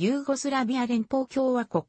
ユーゴスラビア連邦共和国、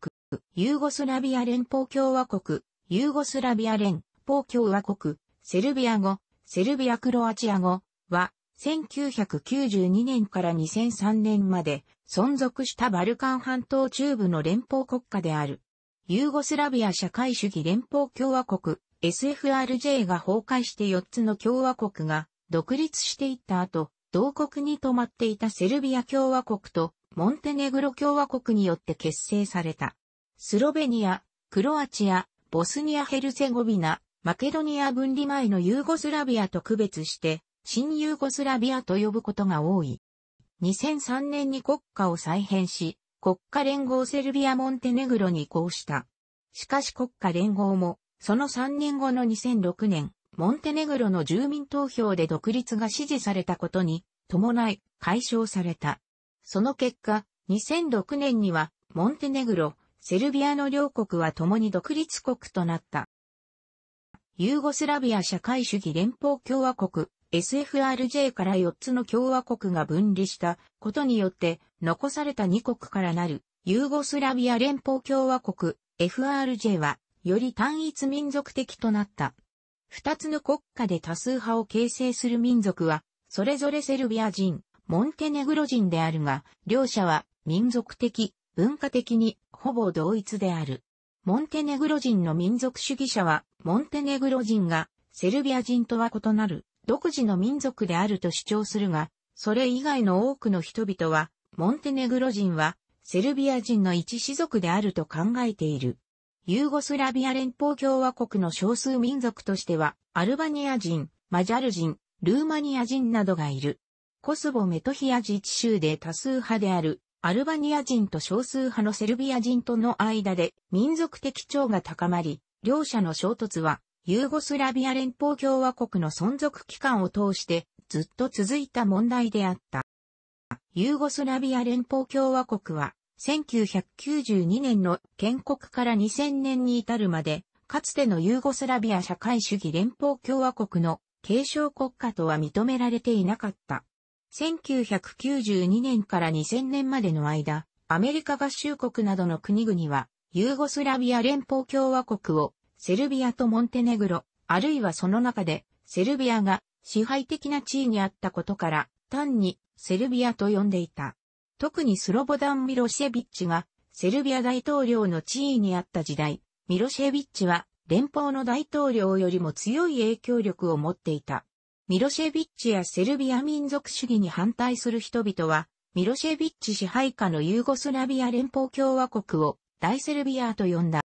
ユーゴスラビア連邦共和国、ユーゴスラビア連邦共和国、セルビア語、セルビアクロアチア語は、1992年から2003年まで存続したバルカン半島中部の連邦国家である。ユーゴスラビア社会主義連邦共和国 SFRJ が崩壊して4つの共和国が独立していった後、同国に泊まっていたセルビア共和国とモンテネグロ共和国によって結成された。スロベニア、クロアチア、ボスニア・ヘルツェゴビナ、マケドニア分離前のユーゴスラビアと区別して、新ユーゴスラビアと呼ぶことが多い。2003年に国家を再編し、国家連合セルビア・モンテネグロに移行した。しかし国家連合も、その3年後の2006年、モンテネグロの住民投票で独立が支持されたことに、伴い、解消された。その結果、2006年には、モンテネグロ、セルビアの両国は共に独立国となった。ユーゴスラビア社会主義連邦共和国 SFRJ から4つの共和国が分離したことによって残された2国からなるユーゴスラビア連邦共和国 FRJ はより単一民族的となった。2つの国家で多数派を形成する民族はそれぞれセルビア人、モンテネグロ人であるが、両者は民族的、文化的にほぼ同一である。モンテネグロ人の民族主義者は、モンテネグロ人がセルビア人とは異なる独自の民族であると主張するが、それ以外の多くの人々は、モンテネグロ人はセルビア人の一氏族であると考えている。ユーゴスラビア連邦共和国の少数民族としては、アルバニア人、マジャル人、ルーマニア人などがいる。コスボメトヒア自治州で多数派であるアルバニア人と少数派のセルビア人との間で民族的調が高まり、両者の衝突はユーゴスラビア連邦共和国の存続期間を通してずっと続いた問題であった。ユーゴスラビア連邦共和国は1992年の建国から2000年に至るまで、かつてのユーゴスラビア社会主義連邦共和国の継承国家とは認められていなかった。1992年から2000年までの間、アメリカ合衆国などの国々は、ユーゴスラビア連邦共和国を、セルビアとモンテネグロ、あるいはその中で、セルビアが支配的な地位にあったことから、単にセルビアと呼んでいた。特にスロボダン・ミロシェビッチが、セルビア大統領の地位にあった時代、ミロシェビッチは、連邦の大統領よりも強い影響力を持っていた。ミロシェビッチやセルビア民族主義に反対する人々は、ミロシェビッチ支配下のユーゴスラビア連邦共和国を大セルビアと呼んだ。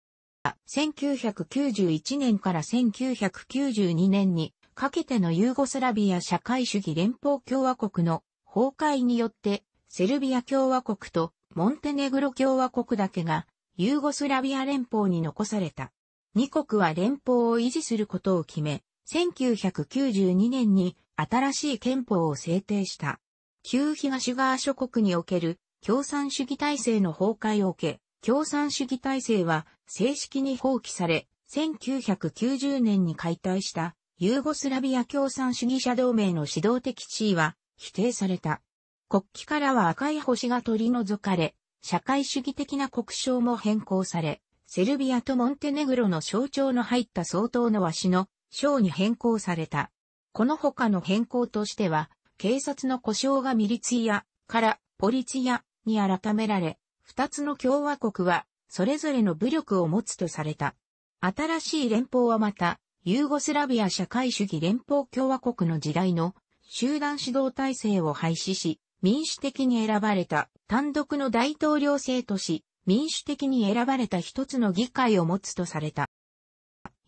1991年から1992年にかけてのユーゴスラビア社会主義連邦共和国の崩壊によってセルビア共和国とモンテネグロ共和国だけがユーゴスラビア連邦に残された。2国は連邦を維持することを決め、1992年に新しい憲法を制定した。旧東側諸国における共産主義体制の崩壊を受け、共産主義体制は正式に放棄され、1990年に解体したユーゴスラビア共産主義者同盟の指導的地位は否定された。国旗からは赤い星が取り除かれ、社会主義的な国章も変更され、セルビアとモンテネグロの象徴の入った相当の和紙の章に変更された。この他の変更としては、警察の故障がミリツィアからポリツィアに改められ、二つの共和国はそれぞれの武力を持つとされた。新しい連邦はまた、ユーゴスラビア社会主義連邦共和国の時代の集団指導体制を廃止し、民主的に選ばれた単独の大統領制とし、民主的に選ばれた一つの議会を持つとされた。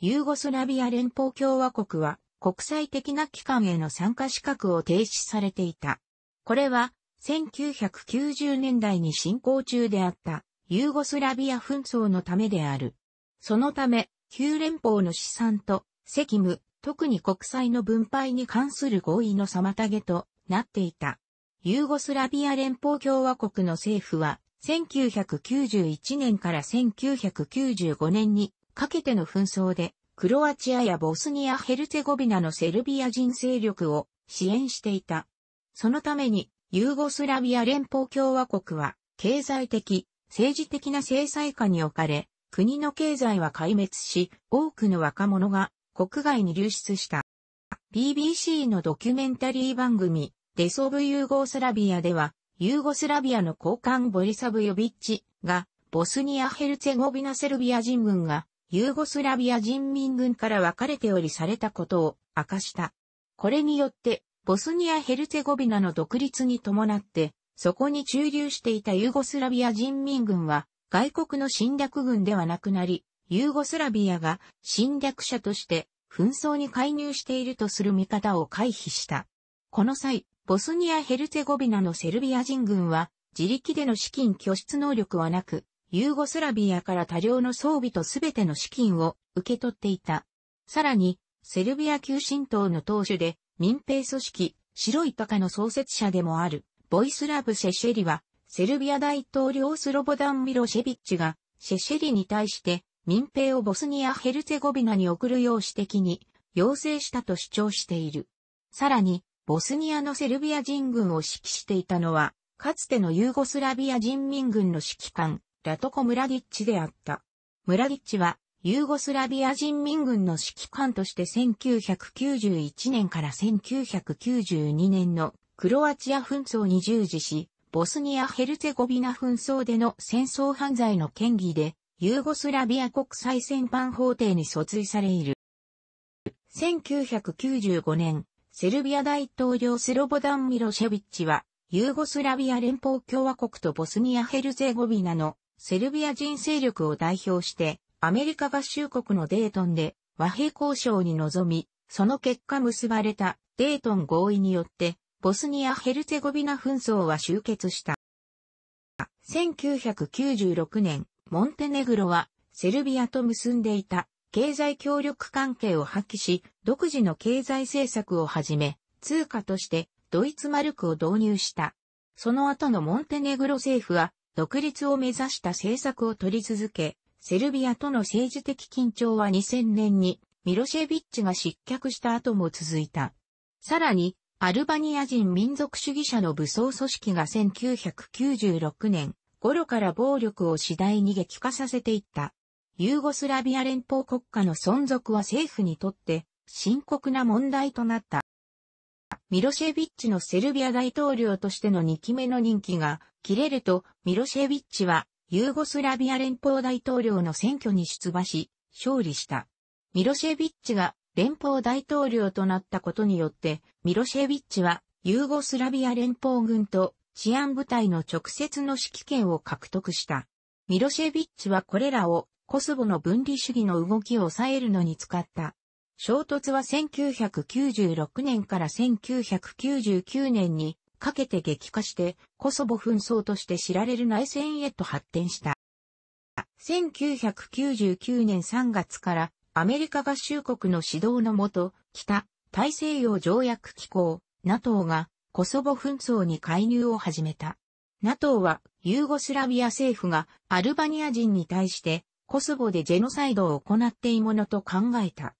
ユーゴスラビア連邦共和国は国際的な機関への参加資格を停止されていた。これは1990年代に進行中であったユーゴスラビア紛争のためである。そのため、旧連邦の資産と責務、特に国債の分配に関する合意の妨げとなっていた。ユーゴスラビア連邦共和国の政府は1991年から1995年にかけての紛争で、クロアチアやボスニア・ヘルツェゴビナのセルビア人勢力を支援していた。そのために、ユーゴスラビア連邦共和国は、経済的、政治的な制裁下に置かれ、国の経済は壊滅し、多くの若者が国外に流出した。BBC のドキュメンタリー番組、デソブ・ユーゴスラビアでは、ユーゴスラビアの高官ボリサブヨビッチが、ボスニア・ヘルツェゴビナ・セルビア人軍がユーゴスラビア人民軍から分かれておりされたことを明かした。これによって、ボスニア・ヘルツェゴビナの独立に伴って、そこに駐留していたユーゴスラビア人民軍は、外国の侵略軍ではなくなり、ユーゴスラビアが侵略者として紛争に介入しているとする見方を回避した。この際、ボスニア・ヘルツェゴビナのセルビア人軍は、自力での資金拠出能力はなく、ユーゴスラビアから多量の装備とすべての資金を受け取っていた。さらに、セルビア旧神党の党首で民兵組織、白い鷹の創設者でもある、ボイスラブ・シェシェリは、セルビア大統領スロボダン・ミロシェビッチが、シェシェリに対して民兵をボスニア・ヘルツェゴビナに送るよう指摘に、要請したと主張している。さらに、ボスニアのセルビア人軍を指揮していたのは、かつてのユーゴスラビア人民軍の指揮官、ラトコ・ムラディッチであった。ムラディッチは、ユーゴスラビア人民軍の指揮官として1991年から1992年のクロアチア紛争に従事し、ボスニア・ヘルツェゴビナ紛争での戦争犯罪の嫌疑で、ユーゴスラビア国際戦犯法廷に訴追されいる。1995年、セルビア大統領スロボダン・ミロシェビッチは、ユーゴスラビア連邦共和国とボスニア・ヘルツェゴビナのセルビア人勢力を代表して、アメリカ合衆国のデートンで和平交渉に臨み、その結果結ばれたデートン合意によって、ボスニア・ヘルツェゴビナ紛争は終結した。1996年、モンテネグロはセルビアと結んでいた経済協力関係を破棄し、独自の経済政策をはじめ、通貨としてドイツマルクを導入した。その後のモンテネグロ政府は独立を目指した政策を取り続け、セルビアとの政治的緊張は2000年にミロシェビッチが失脚した後も続いた。さらに、アルバニア人民族主義者の武装組織が1996年頃から暴力を次第に激化させていった。ユーゴスラビア連邦国家の存続は政府にとって深刻な問題となった。ミロシェビッチのセルビア大統領としての2期目の任期が切れると、ミロシェビッチはユーゴスラビア連邦大統領の選挙に出馬し、勝利した。ミロシェビッチが連邦大統領となったことによって、ミロシェビッチはユーゴスラビア連邦軍と治安部隊の直接の指揮権を獲得した。ミロシェビッチはこれらをコスボの分離主義の動きを抑えるのに使った。衝突は1996年から1999年にかけて激化してコソボ紛争として知られる内戦へと発展した。1999年3月からアメリカ合衆国の指導のもと、北大西洋条約機構 NATO がコソボ紛争に介入を始めた。NATO はユーゴスラビア政府がアルバニア人に対してコソボでジェノサイドを行っているものと考えた。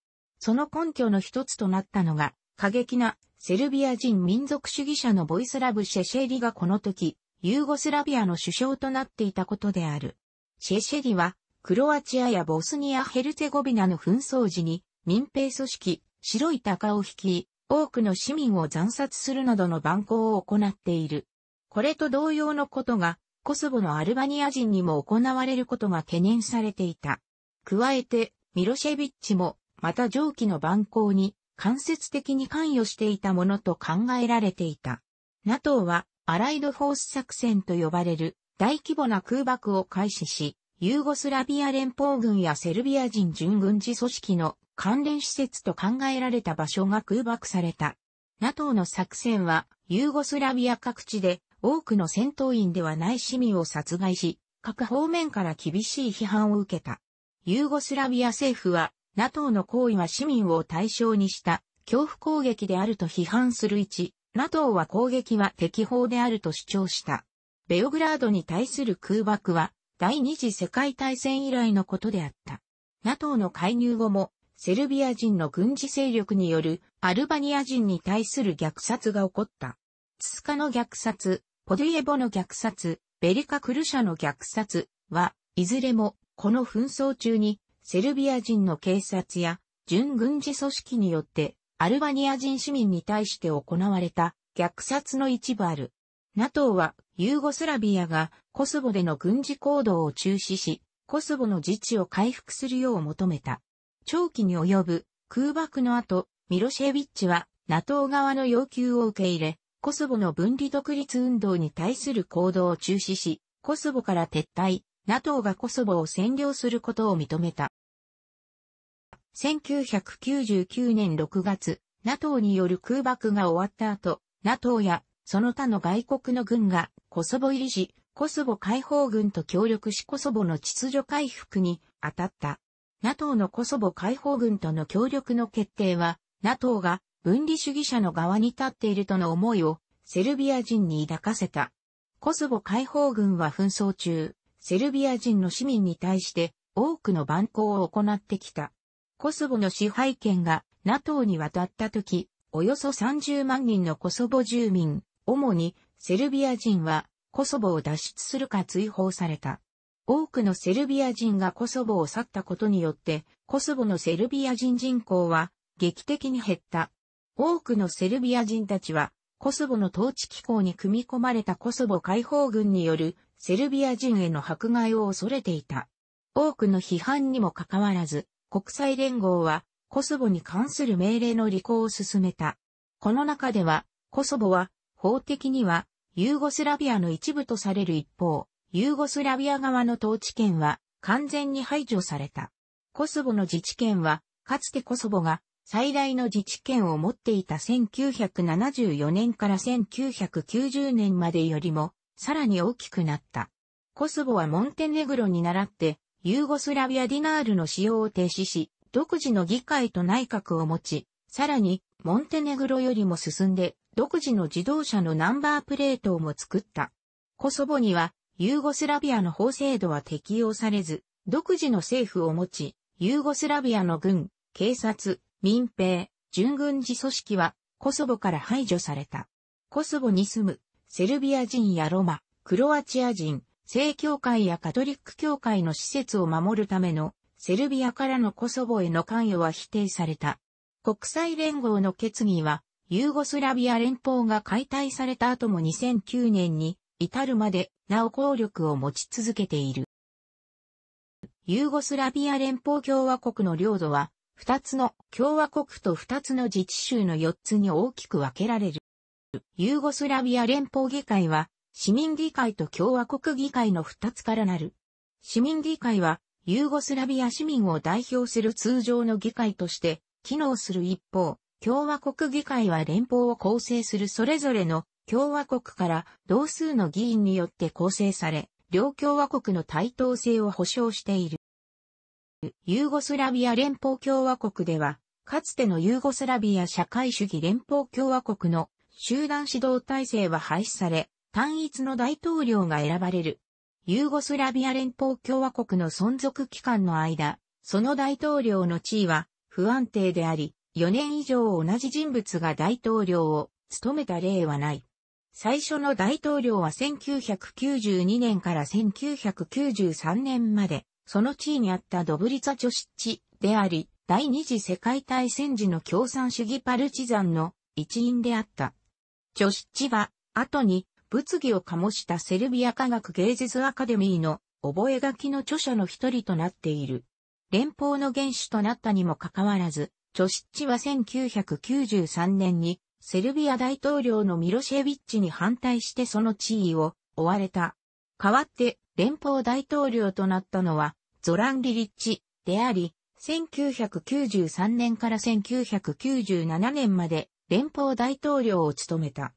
その根拠の一つとなったのが、過激なセルビア人民族主義者のボイスラブ・シェシェリがこの時、ユーゴスラビアの首相となっていたことである。シェシェリは、クロアチアやボスニア・ヘルツェゴビナの紛争時に、民兵組織、白い鷹を率い、多くの市民を惨殺するなどの蛮行を行っている。これと同様のことが、コソボのアルバニア人にも行われることが懸念されていた。加えて、ミロシェビッチもまた上記の蛮行に間接的に関与していたものと考えられていた。NATO はアライドフォース作戦と呼ばれる大規模な空爆を開始し、ユーゴスラビア連邦軍やセルビア人準軍事組織の関連施設と考えられた場所が空爆された。NATO の作戦はユーゴスラビア各地で多くの戦闘員ではない市民を殺害し、各方面から厳しい批判を受けた。ユーゴスラビア政府は NATO の行為は市民を対象にした恐怖攻撃であると批判する一、NATO は攻撃は適法であると主張した。ベオグラードに対する空爆は第二次世界大戦以来のことであった。NATO の介入後もセルビア人の軍事勢力によるアルバニア人に対する虐殺が起こった。ツスカの虐殺、ポディエボの虐殺、ベリカ・クルシャの虐殺は、いずれもこの紛争中にセルビア人の警察や準軍事組織によってアルバニア人市民に対して行われた虐殺の一部ある。NATO はユーゴスラビアがコスボでの軍事行動を中止し、コスボの自治を回復するよう求めた。長期に及ぶ空爆の後、ミロシェビッチは NATO 側の要求を受け入れ、コスボの分離独立運動に対する行動を中止し、コスボから撤退、NATO がコソボを占領することを認めた。1999年6月、NATO による空爆が終わった後、NATO やその他の外国の軍がコソボ入りし、コソボ解放軍と協力しコソボの秩序回復に当たった。NATO のコソボ解放軍との協力の決定は、NATO が分離主義者の側に立っているとの思いをセルビア人に抱かせた。コソボ解放軍は紛争中、セルビア人の市民に対して多くの蛮行を行ってきた。コソボの支配権が NATO に渡った時、およそ30万人のコソボ住民、主にセルビア人はコソボを脱出するか追放された。多くのセルビア人がコソボを去ったことによって、コソボのセルビア人人口は劇的に減った。多くのセルビア人たちは、コソボの統治機構に組み込まれたコソボ解放軍によるセルビア人への迫害を恐れていた。多くの批判にもかかわらず、国際連合はコソボに関する命令の履行を進めた。この中では、コソボは法的にはユーゴスラビアの一部とされる一方、ユーゴスラビア側の統治権は完全に排除された。コソボの自治権は、かつてコソボが最大の自治権を持っていた1974年から1990年までよりもさらに大きくなった。コソボはモンテネグロに倣って、ユーゴスラビアディナールの使用を停止し、独自の議会と内閣を持ち、さらに、モンテネグロよりも進んで、独自の自動車のナンバープレートをも作った。コソボには、ユーゴスラビアの法制度は適用されず、独自の政府を持ち、ユーゴスラビアの軍、警察、民兵、準軍事組織は、コソボから排除された。コソボに住むセルビア人やロマ、クロアチア人、正教会やカトリック教会の施設を守るためのセルビアからのコソボへの関与は否定された。国際連合の決議は、ユーゴスラビア連邦が解体された後も2009年に至るまでなお効力を持ち続けている。ユーゴスラビア連邦共和国の領土は、2つの共和国と2つの自治州の4つに大きく分けられる。ユーゴスラビア連邦議会は、市民議会と共和国議会の二つからなる。市民議会は、ユーゴスラビア市民を代表する通常の議会として、機能する一方、共和国議会は連邦を構成するそれぞれの共和国から同数の議員によって構成され、両共和国の対等性を保障している。ユーゴスラビア連邦共和国では、かつてのユーゴスラビア社会主義連邦共和国の集団指導体制は廃止され、単一の大統領が選ばれる。ユーゴスラビア連邦共和国の存続期間の間、その大統領の地位は不安定であり、4年以上同じ人物が大統領を務めた例はない。最初の大統領は1992年から1993年まで、その地位にあったドブリツァ・チョシッチであり、第二次世界大戦時の共産主義パルチザンの一員であった。ジョシッチは、後に、物議を醸したセルビア科学芸術アカデミーの覚書の著者の一人となっている。連邦の元首となったにもかかわらず、チョシッチは1993年にセルビア大統領のミロシェビッチに反対してその地位を追われた。代わって連邦大統領となったのはゾラン・リリッチであり、1993年から1997年まで連邦大統領を務めた。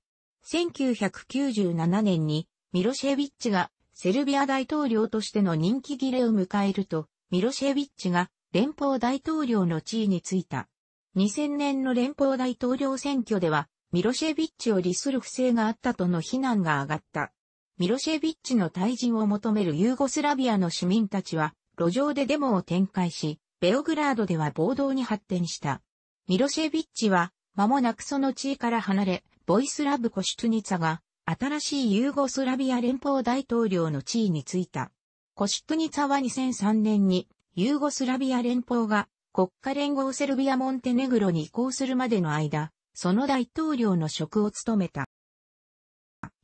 1997年にミロシェィッチがセルビア大統領としての任期切れを迎えると、ミロシェィッチが連邦大統領の地位についた。2000年の連邦大統領選挙では、ミロシェィッチを利する不正があったとの非難が上がった。ミロシェィッチの退陣を求めるユーゴスラビアの市民たちは、路上でデモを展開し、ベオグラードでは暴動に発展した。ミロシェィッチは、間もなくその地位から離れ、ボイスラブ・コシュトニツァが、新しいユーゴスラビア連邦大統領の地位についた。コシュトニツァは2003年に、ユーゴスラビア連邦が国家連合セルビア・モンテネグロに移行するまでの間、その大統領の職を務めた。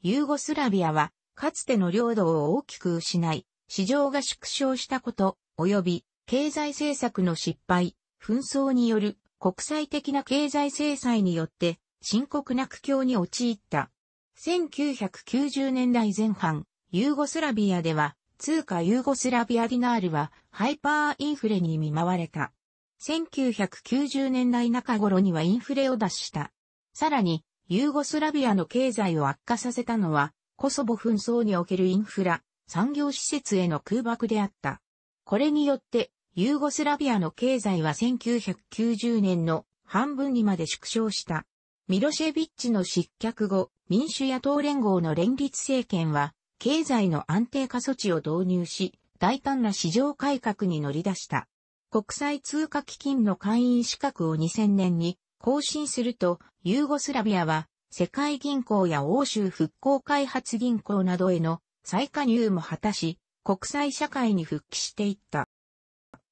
ユーゴスラビアは、かつての領土を大きく失い、市場が縮小したこと、及び、経済政策の失敗、紛争による国際的な経済制裁によって深刻な苦境に陥った。1990年代前半、ユーゴスラビアでは通貨ユーゴスラビアディナールはハイパーインフレに見舞われた。1990年代中頃にはインフレを脱した。さらに、ユーゴスラビアの経済を悪化させたのは、コソボ紛争におけるインフラ、産業施設への空爆であった。これによって、ユーゴスラビアの経済は1990年の半分にまで縮小した。ミロシェビッチの失脚後、民主野党連合の連立政権は、経済の安定化措置を導入し、大胆な市場改革に乗り出した。国際通貨基金の会員資格を2000年に更新すると、ユーゴスラビアは、世界銀行や欧州復興開発銀行などへの再加入も果たし、国際社会に復帰していった。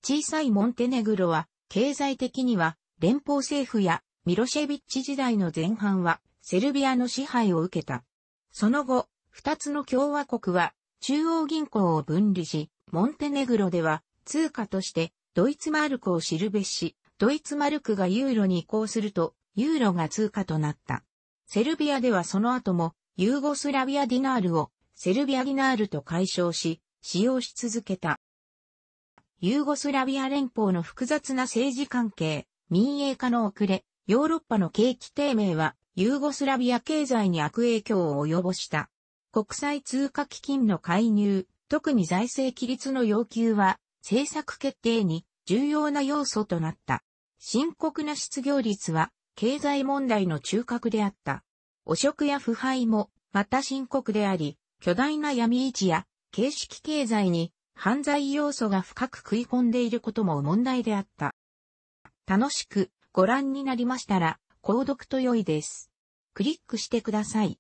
小さいモンテネグロは、経済的には、連邦政府やミロシェビッチ時代の前半は、セルビアの支配を受けた。その後、二つの共和国は、中央銀行を分離し、モンテネグロでは、通貨として、ドイツマルクを知るべし、ドイツマルクがユーロに移行すると、ユーロが通貨となった。セルビアではその後も、ユーゴスラビアディナールを、セルビアディナールと解消し、使用し続けた。ユーゴスラビア連邦の複雑な政治関係、民営化の遅れ、ヨーロッパの景気低迷は、ユーゴスラビア経済に悪影響を及ぼした。国際通貨基金の介入、特に財政規律の要求は、政策決定に重要な要素となった。深刻な失業率は、経済問題の中核であった。汚職や腐敗も、また深刻であり、巨大な闇市や、形式経済に犯罪要素が深く食い込んでいることも問題であった。楽しくご覧になりましたら、購読と良いです。クリックしてください。